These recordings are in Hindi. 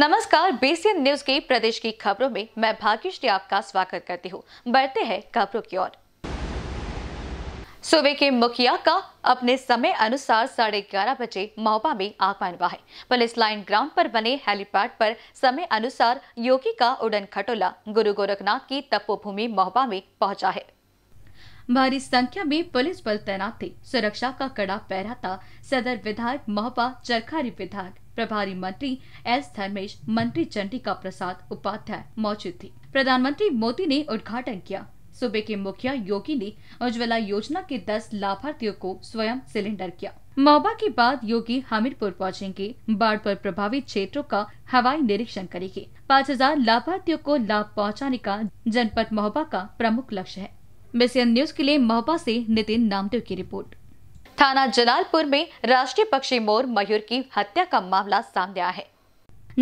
नमस्कार बीसीएन न्यूज के प्रदेश की खबरों में मैं भाग्यश्री आपका स्वागत करती हूँ बढ़ते हैं खबरों की ओर सूबे के मुखिया का अपने समय अनुसार साढ़े ग्यारह बजे महोबा में आगमन हुआ है पुलिस लाइन ग्राउंड पर बने हेलीपैड पर समय अनुसार योगी का उड़न खटोला गुरु गोरखनाथ की तपोभूमि महोबा में पहुंचा है भारी संख्या में पुलिस बल तैनात थे सुरक्षा का कड़ा पहरा था सदर विधायक महोबा चरखारी विधायक प्रभारी मंत्री एस धर्मेश मंत्री चंडिका प्रसाद उपाध्याय मौजूद थी प्रधानमंत्री मोदी ने उद्घाटन किया सूबे के मुखिया योगी ने उज्ज्वला योजना के 10 लाभार्थियों को स्वयं सिलेंडर किया मौबा के बाद योगी हमीरपुर पहुंचेंगे बाढ़ पर प्रभावित क्षेत्रों का हवाई निरीक्षण करेंगे 5000 लाभार्थियों को लाभ पहुंचाने का जनपद महोबा का प्रमुख लक्ष्य है मिशन न्यूज के लिए महोबा से नितिन नामदेव की रिपोर्ट थाना जलालपुर में राष्ट्रीय पक्षी मोर मयूर की हत्या का मामला सामने आया है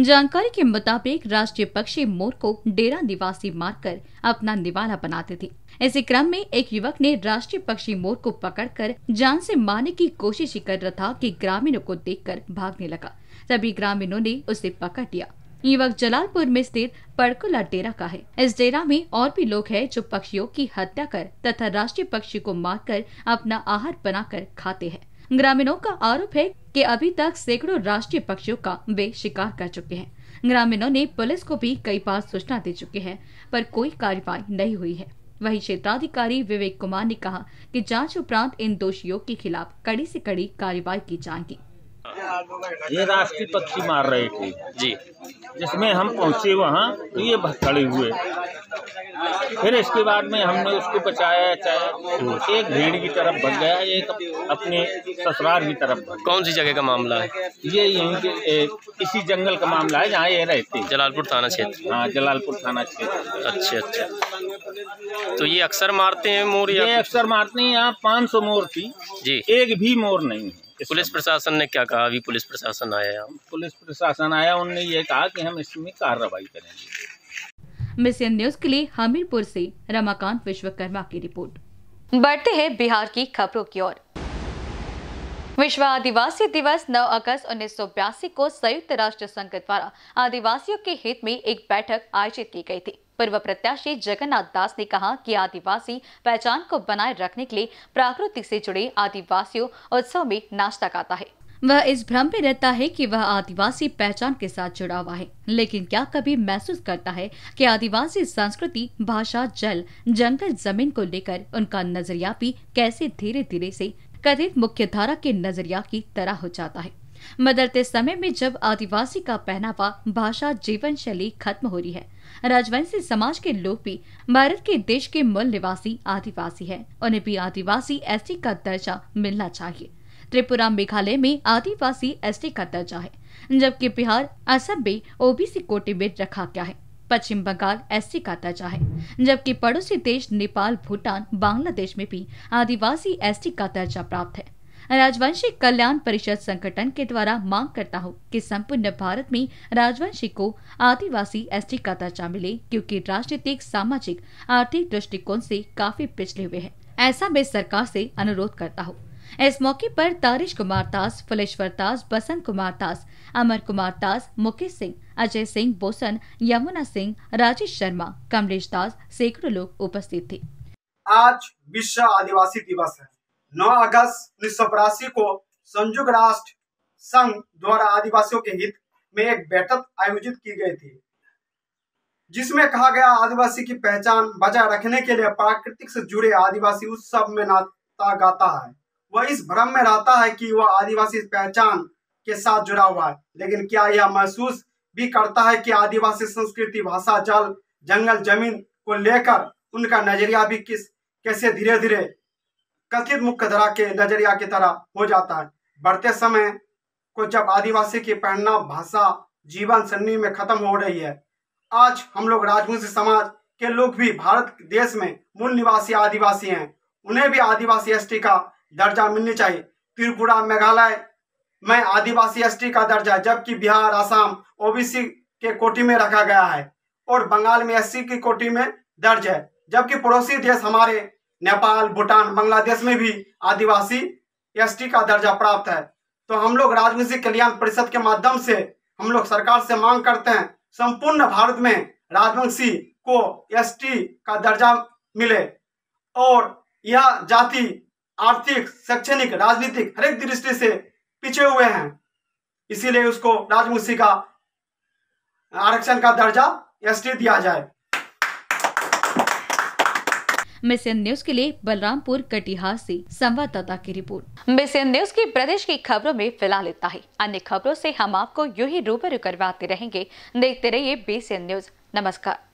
जानकारी के मुताबिक राष्ट्रीय पक्षी मोर को डेरा निवासी मारकर अपना निवाला बनाते थे इसी क्रम में एक युवक ने राष्ट्रीय पक्षी मोर को पकड़कर जान से मारने की कोशिश कर रहा था कि ग्रामीणों को देखकर भागने लगा तभी ग्रामीणों ने उसे पकड़ लिया ये वक्त जलालपुर में स्थित पड़कुला डेरा का है इस डेरा में और भी लोग हैं जो पक्षियों की हत्या कर तथा राष्ट्रीय पक्षी को मारकर अपना आहार बनाकर खाते हैं ग्रामीणों का आरोप है कि अभी तक सैकड़ों राष्ट्रीय पक्षियों का वे शिकार कर चुके हैं ग्रामीणों ने पुलिस को भी कई बार सूचना दे चुके हैं पर कोई कार्रवाई नहीं हुई है वही क्षेत्राधिकारी विवेक कुमार ने कहा कि जांच उपरांत इन दोषियों के खिलाफ कड़ी से कड़ी कार्रवाई की जाएगी ये राष्ट्रीय पक्षी मार रहे थे जी जिसमें हम पहुंचे वहाँ तो ये खड़े हुए फिर इसके बाद में हमने उसको बचाया चाहे एक भीड़ की तरफ भग गया एक अपने ससुराल की तरफ कौन सी जगह का मामला है ये यहीं के इसी जंगल का मामला है जहाँ ये रहते हैं जलालपुर थाना क्षेत्र हाँ जलालपुर थाना क्षेत्र अच्छा अच्छा तो ये अक्सर मारते हैं मोर ये अक्सर मारते हैं यहाँ पाँच सौ मोर थी जी एक भी मोर नहीं है पुलिस प्रशासन ने क्या कहा अभी पुलिस प्रशासन आया पुलिस प्रशासन आया उनने ये कहा कि हम इसमें कार्रवाई करेंगे मिशन न्यूज के लिए हमीरपुर से रमाकांत विश्वकर्मा की रिपोर्ट बढ़ते हैं बिहार की खबरों की ओर विश्व आदिवासी दिवस 9 अगस्त उन्नीस को संयुक्त राष्ट्र संघ द्वारा आदिवासियों के हित में एक बैठक आयोजित की गई थी पूर्व प्रत्याशी जगन्नाथ दास ने कहा कि आदिवासी पहचान को बनाए रखने के लिए प्राकृतिक से जुड़े आदिवासियों उत्सव में नाश्ता करता है वह इस भ्रम में रहता है कि वह आदिवासी पहचान के साथ जुड़ा हुआ है लेकिन क्या कभी महसूस करता है कि आदिवासी संस्कृति भाषा जल जंगल जमीन को लेकर उनका नजरिया भी कैसे धीरे धीरे से कथित मुख्य धारा के नजरिया की तरह हो जाता है बदलते समय में जब आदिवासी का पहनावा भाषा जीवन शैली खत्म हो रही है राजवंशी समाज के लोग भी भारत के देश के मूल निवासी आदिवासी हैं उन्हें भी आदिवासी एस का दर्जा मिलना चाहिए त्रिपुरा मेघालय में आदिवासी एस का दर्जा है जबकि बिहार असम में ओबीसी कोटे में रखा गया है पश्चिम बंगाल एस का दर्जा है जबकि पड़ोसी देश नेपाल भूटान बांग्लादेश में भी आदिवासी एस का दर्जा प्राप्त है राजवंशी कल्याण परिषद संगठन के द्वारा मांग करता हूँ कि संपूर्ण भारत में राजवंशी को आदिवासी एसटी का दर्जा मिले क्योंकि राजनीतिक सामाजिक आर्थिक दृष्टिकोण से काफी पिछले हुए हैं ऐसा मैं सरकार से अनुरोध करता हूँ इस मौके पर तारिश कुमार दास फुलेश्वर दास बसंत कुमार दास अमर कुमार दास मुकेश सिंह अजय सिंह बोसन यमुना सिंह राजेश शर्मा कमलेश दास सैकड़ों लोग उपस्थित थे आज विश्व आदिवासी दिवस है 9 अगस्त उन्नीस को संयुक्त राष्ट्र संघ द्वारा आदिवासियों के हित में एक बैठक आयोजित की गई थी जिसमें कहा गया आदिवासी की पहचान बजाय रखने के लिए प्राकृतिक से जुड़े आदिवासी सब में नाता गाता है वह इस भ्रम में रहता है कि वह आदिवासी पहचान के साथ जुड़ा हुआ है लेकिन क्या यह महसूस भी करता है कि आदिवासी संस्कृति भाषा जल जंगल जमीन को लेकर उनका नजरिया भी किस कैसे धीरे धीरे कथित मुख्य धरा के नजरिया की तरह हो जाता है बढ़ते समय को जब आदिवासी की पहनना भाषा जीवन शनि में खत्म हो रही है आज हम लोग राजवंशी समाज के लोग भी भारत देश में मूल निवासी आदिवासी हैं उन्हें भी आदिवासी एस का दर्जा मिलनी चाहिए त्रिपुरा मेघालय में आदिवासी एस का दर्जा जबकि बिहार आसाम ओबीसी के कोटि में रखा गया है और बंगाल में एससी की कोटि में दर्ज है जबकि पड़ोसी देश हमारे नेपाल भूटान बांग्लादेश में भी आदिवासी एसटी का दर्जा प्राप्त है तो हम लोग राजनीतिक कल्याण परिषद के माध्यम से हम लोग सरकार से मांग करते हैं संपूर्ण भारत में राजवंशी को एसटी का दर्जा मिले और यह जाति आर्थिक शैक्षणिक राजनीतिक हरेक दृष्टि से पीछे हुए हैं इसीलिए उसको राजवंशी का आरक्षण का दर्जा एसटी दिया जाए मिशन न्यूज के लिए बलरामपुर कटिहार से संवाददाता की रिपोर्ट मिशन न्यूज की प्रदेश की खबरों में फिलहाल इतना ही अन्य खबरों से हम आपको यू ही रूबरू करवाते रहेंगे देखते रहिए बीसीएन न्यूज नमस्कार